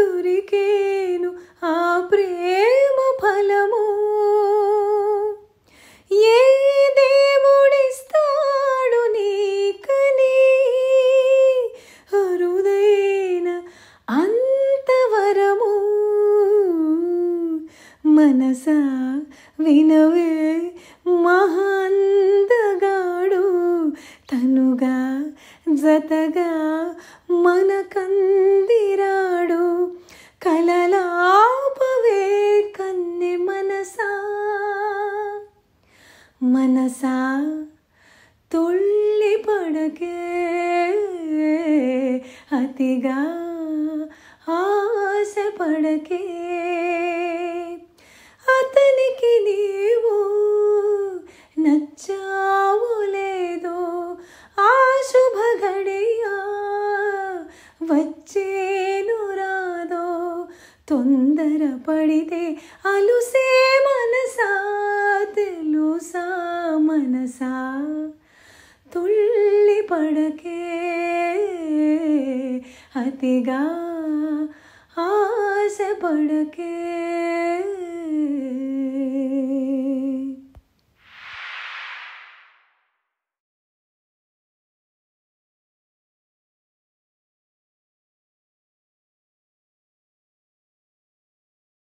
దొరికేను ఆ ప్రేమ ఫలము ఏ దేవుడిస్తాడు నీకని అరుదైన అంతవరము మనసా వినవే మహాందగాడు తనుగా జతగా మనకన్ కలలాపవే కన్నె మనసా మనసా తుళ్ళి పడకే అతిగా ఆశ పడకే అతనికి తొందర పడితే అలుసే మనసా తెలుసా మనసా తుళ్ళి పడకే అతిగా ఆశ పడకే